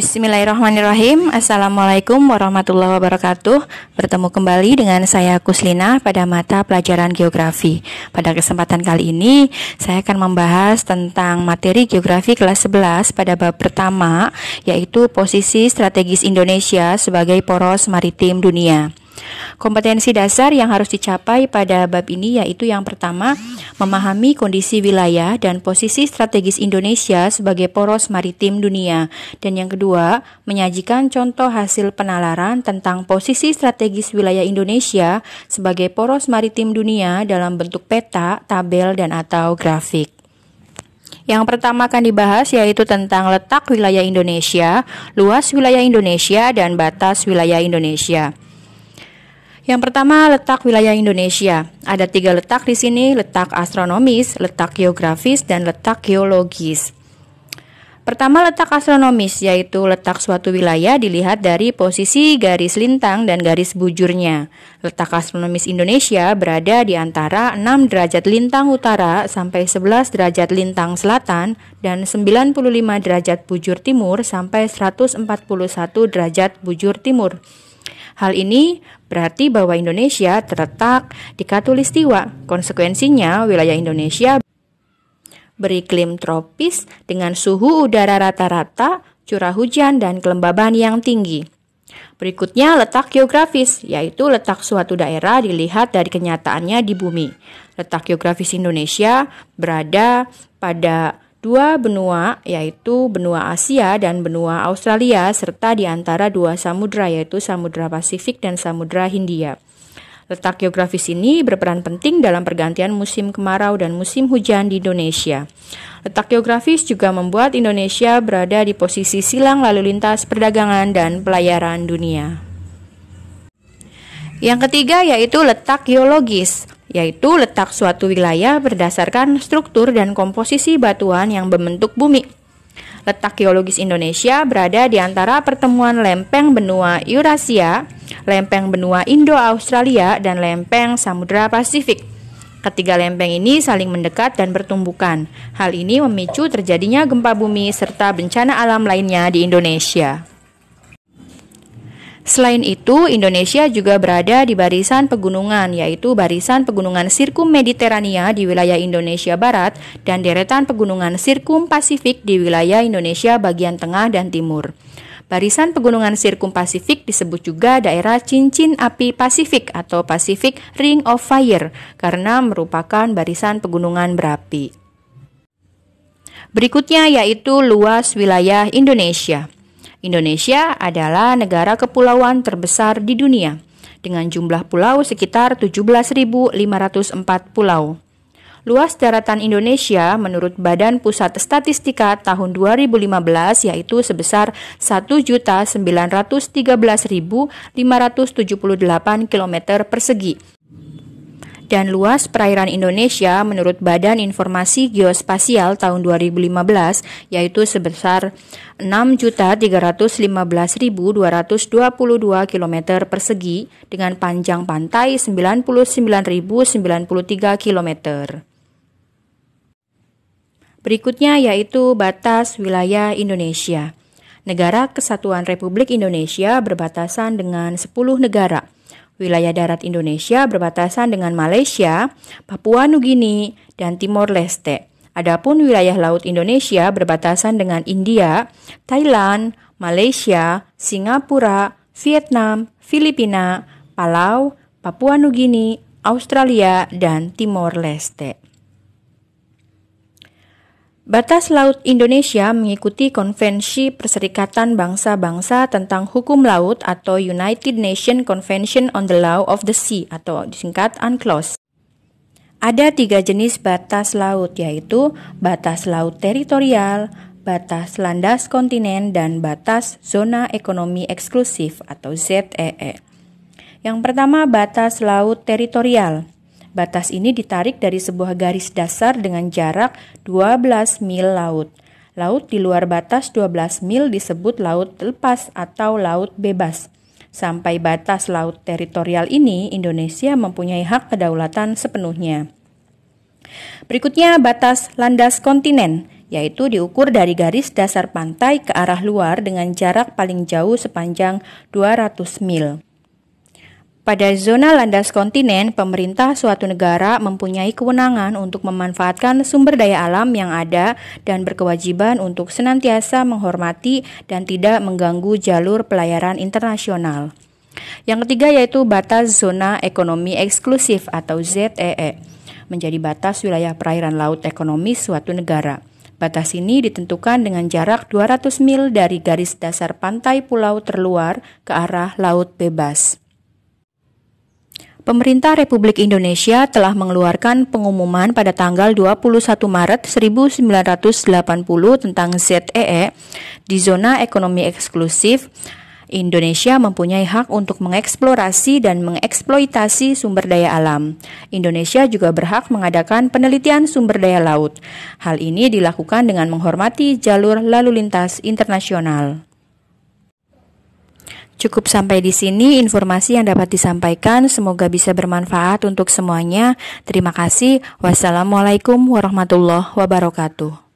Bismillahirrahmanirrahim. Assalamualaikum warahmatullahi wabarakatuh. Bertemu kembali dengan saya Kuslina pada mata pelajaran geografi. Pada kesempatan kali ini, saya akan membahas tentang materi geografi kelas 11 pada bab pertama, yaitu posisi strategis Indonesia sebagai poros maritim dunia. Kompetensi dasar yang harus dicapai pada bab ini yaitu yang pertama, memahami kondisi wilayah dan posisi strategis Indonesia sebagai poros maritim dunia, dan yang kedua, menyajikan contoh hasil penalaran tentang posisi strategis wilayah Indonesia sebagai poros maritim dunia dalam bentuk peta, tabel, dan atau grafik. Yang pertama akan dibahas yaitu tentang letak wilayah Indonesia, luas wilayah Indonesia, dan batas wilayah Indonesia. Yang pertama, letak wilayah Indonesia. Ada tiga letak di sini, letak astronomis, letak geografis, dan letak geologis. Pertama, letak astronomis, yaitu letak suatu wilayah dilihat dari posisi garis lintang dan garis bujurnya. Letak astronomis Indonesia berada di antara 6 derajat lintang utara sampai 11 derajat lintang selatan dan 95 derajat bujur timur sampai 141 derajat bujur timur. Hal ini berarti bahwa Indonesia terletak di katulistiwa. Konsekuensinya, wilayah Indonesia beriklim tropis dengan suhu udara rata-rata, curah hujan, dan kelembaban yang tinggi. Berikutnya letak geografis, yaitu letak suatu daerah dilihat dari kenyataannya di bumi. Letak geografis Indonesia berada pada dua benua yaitu benua Asia dan benua Australia serta di antara dua samudra yaitu Samudra Pasifik dan Samudra Hindia. Letak geografis ini berperan penting dalam pergantian musim kemarau dan musim hujan di Indonesia. Letak geografis juga membuat Indonesia berada di posisi silang lalu lintas perdagangan dan pelayaran dunia. Yang ketiga yaitu letak geologis yaitu letak suatu wilayah berdasarkan struktur dan komposisi batuan yang membentuk bumi. Letak geologis Indonesia berada di antara pertemuan lempeng benua Eurasia, lempeng benua Indo-Australia, dan lempeng Samudra Pasifik. Ketiga lempeng ini saling mendekat dan bertumbukan. Hal ini memicu terjadinya gempa bumi serta bencana alam lainnya di Indonesia. Selain itu, Indonesia juga berada di barisan pegunungan, yaitu barisan pegunungan sirkum Mediterania di wilayah Indonesia Barat dan deretan pegunungan sirkum Pasifik di wilayah Indonesia bagian tengah dan timur. Barisan pegunungan sirkum Pasifik disebut juga daerah cincin api Pasifik atau Pacific Ring of Fire karena merupakan barisan pegunungan berapi. Berikutnya yaitu luas wilayah Indonesia. Indonesia adalah negara kepulauan terbesar di dunia dengan jumlah pulau sekitar 17.504 pulau. Luas daratan Indonesia menurut Badan Pusat Statistika tahun 2015 yaitu sebesar 1.913.578 km persegi dan luas perairan Indonesia menurut Badan Informasi Geospasial tahun 2015 yaitu sebesar 6.315.222 km persegi dengan panjang pantai 99.093 km. Berikutnya yaitu batas wilayah Indonesia. Negara Kesatuan Republik Indonesia berbatasan dengan 10 negara Wilayah darat Indonesia berbatasan dengan Malaysia, Papua Nugini, dan Timor Leste. Adapun wilayah laut Indonesia berbatasan dengan India, Thailand, Malaysia, Singapura, Vietnam, Filipina, Palau, Papua Nugini, Australia, dan Timor Leste. Batas Laut Indonesia mengikuti Konvensi Perserikatan Bangsa-Bangsa tentang Hukum Laut atau United Nations Convention on the Law of the Sea atau disingkat UNCLOS. Ada tiga jenis batas laut yaitu batas laut teritorial, batas landas kontinen, dan batas zona ekonomi eksklusif atau ZEE. E. Yang pertama batas laut teritorial. Batas ini ditarik dari sebuah garis dasar dengan jarak 12 mil laut. Laut di luar batas 12 mil disebut laut lepas atau laut bebas. Sampai batas laut teritorial ini, Indonesia mempunyai hak kedaulatan sepenuhnya. Berikutnya batas landas kontinen, yaitu diukur dari garis dasar pantai ke arah luar dengan jarak paling jauh sepanjang 200 mil. Pada zona landas kontinen, pemerintah suatu negara mempunyai kewenangan untuk memanfaatkan sumber daya alam yang ada dan berkewajiban untuk senantiasa menghormati dan tidak mengganggu jalur pelayaran internasional. Yang ketiga yaitu batas zona ekonomi eksklusif atau ZEE, e, menjadi batas wilayah perairan laut ekonomi suatu negara. Batas ini ditentukan dengan jarak 200 mil dari garis dasar pantai pulau terluar ke arah laut bebas. Pemerintah Republik Indonesia telah mengeluarkan pengumuman pada tanggal 21 Maret 1980 tentang ZEE e di zona ekonomi eksklusif. Indonesia mempunyai hak untuk mengeksplorasi dan mengeksploitasi sumber daya alam. Indonesia juga berhak mengadakan penelitian sumber daya laut. Hal ini dilakukan dengan menghormati jalur lalu lintas internasional. Cukup sampai di sini informasi yang dapat disampaikan. Semoga bisa bermanfaat untuk semuanya. Terima kasih. Wassalamualaikum warahmatullahi wabarakatuh.